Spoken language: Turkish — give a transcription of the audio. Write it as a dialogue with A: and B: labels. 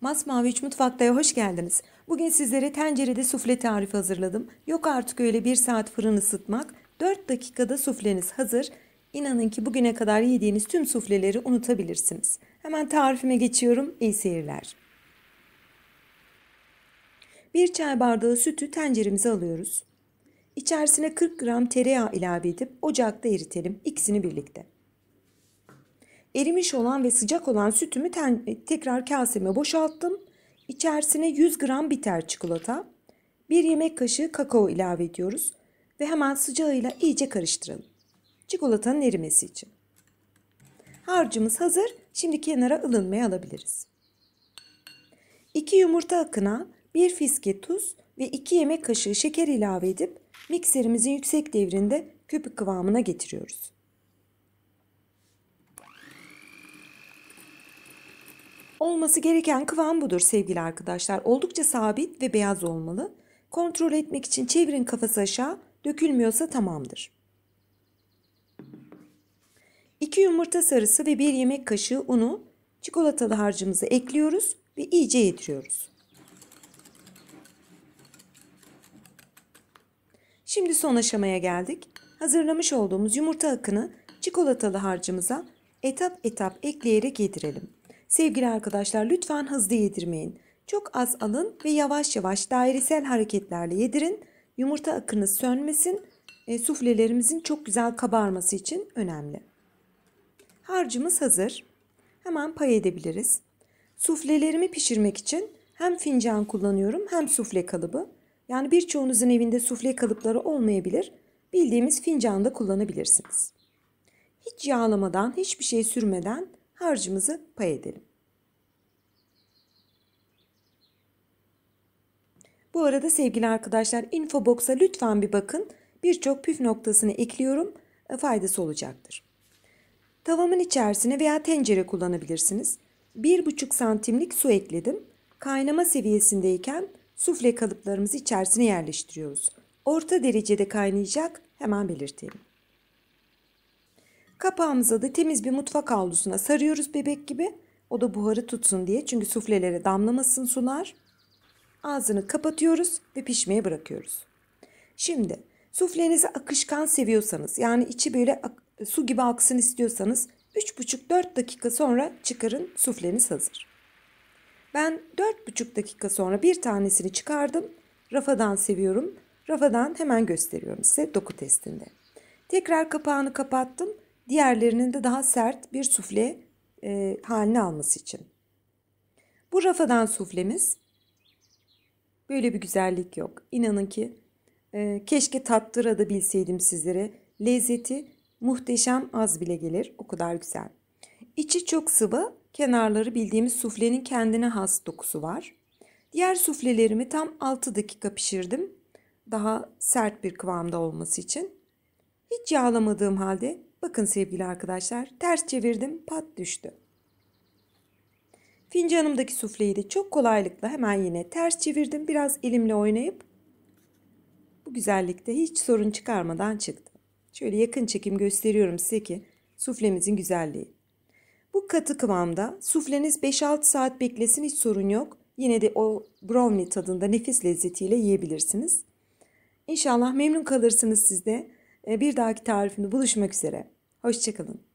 A: Masmavi iç mutfaktaya hoş geldiniz. Bugün sizlere tencerede sufle tarifi hazırladım. Yok artık öyle bir saat fırın ısıtmak. 4 dakikada sufleniz hazır. İnanın ki bugüne kadar yediğiniz tüm sufleleri unutabilirsiniz. Hemen tarifime geçiyorum. İyi seyirler. 1 çay bardağı sütü tenceremize alıyoruz. İçerisine 40 gram tereyağı ilave edip ocakta eritelim. İkisini birlikte. Erimiş olan ve sıcak olan sütümü ten, tekrar kaseme boşalttım. İçerisine 100 gram bitter çikolata, 1 yemek kaşığı kakao ilave ediyoruz ve hemen sıcağıyla iyice karıştıralım. Çikolatanın erimesi için. Harcımız hazır. Şimdi kenara ılınmaya alabiliriz. 2 yumurta akına 1 fiske tuz ve 2 yemek kaşığı şeker ilave edip mikserimizin yüksek devrinde köpük kıvamına getiriyoruz. Olması gereken kıvam budur sevgili arkadaşlar. Oldukça sabit ve beyaz olmalı. Kontrol etmek için çevirin kafası aşağı, dökülmüyorsa tamamdır. 2 yumurta sarısı ve 1 yemek kaşığı unu çikolatalı harcımızı ekliyoruz ve iyice yediriyoruz. Şimdi son aşamaya geldik. Hazırlamış olduğumuz yumurta akını çikolatalı harcımıza etap etap ekleyerek yedirelim. Sevgili arkadaşlar lütfen hızlı yedirmeyin. Çok az alın ve yavaş yavaş dairesel hareketlerle yedirin. Yumurta akınız sönmesin. E, suflelerimizin çok güzel kabarması için önemli. Harcımız hazır. Hemen pay edebiliriz. Suflelerimi pişirmek için hem fincan kullanıyorum hem sufle kalıbı. Yani birçoğunuzun evinde sufle kalıpları olmayabilir. Bildiğimiz fincanda kullanabilirsiniz. Hiç yağlamadan, hiçbir şey sürmeden harcımızı pay edelim. Bu arada sevgili arkadaşlar infobox'a lütfen bir bakın. Birçok püf noktasını ekliyorum. E, faydası olacaktır. Tavamın içerisine veya tencere kullanabilirsiniz. 1,5 santimlik su ekledim. Kaynama seviyesindeyken sufle kalıplarımızı içerisine yerleştiriyoruz. Orta derecede kaynayacak hemen belirtelim. Kapağımıza da temiz bir mutfak havlusuna sarıyoruz bebek gibi. O da buharı tutsun diye çünkü suflelere damlamasın sular. Ağzını kapatıyoruz ve pişmeye bırakıyoruz. Şimdi suflenizi akışkan seviyorsanız yani içi böyle su gibi aksın istiyorsanız 3,5-4 dakika sonra çıkarın sufleniz hazır. Ben 4,5 dakika sonra bir tanesini çıkardım. Rafadan seviyorum. Rafadan hemen gösteriyorum size doku testinde. Tekrar kapağını kapattım diğerlerinin de daha sert bir sufle e, haline alması için. Bu rafadan suflemiz böyle bir güzellik yok. İnanın ki e, keşke tattıra da bilseydim sizlere. Lezzeti muhteşem az bile gelir. O kadar güzel. İçi çok sıvı, kenarları bildiğimiz suflenin kendine has dokusu var. Diğer suflelerimi tam 6 dakika pişirdim. Daha sert bir kıvamda olması için. Hiç yağlamadığım halde Bakın sevgili arkadaşlar ters çevirdim pat düştü. Fincanımdaki sufleyi de çok kolaylıkla hemen yine ters çevirdim. Biraz elimle oynayıp bu güzellikte hiç sorun çıkarmadan çıktı. Şöyle yakın çekim gösteriyorum size ki suflemizin güzelliği. Bu katı kıvamda sufleniz 5-6 saat beklesin hiç sorun yok. Yine de o brownie tadında nefis lezzetiyle yiyebilirsiniz. İnşallah memnun kalırsınız sizde. de. Ee, bir dahaki tarifimde buluşmak üzere. Hoşçakalın.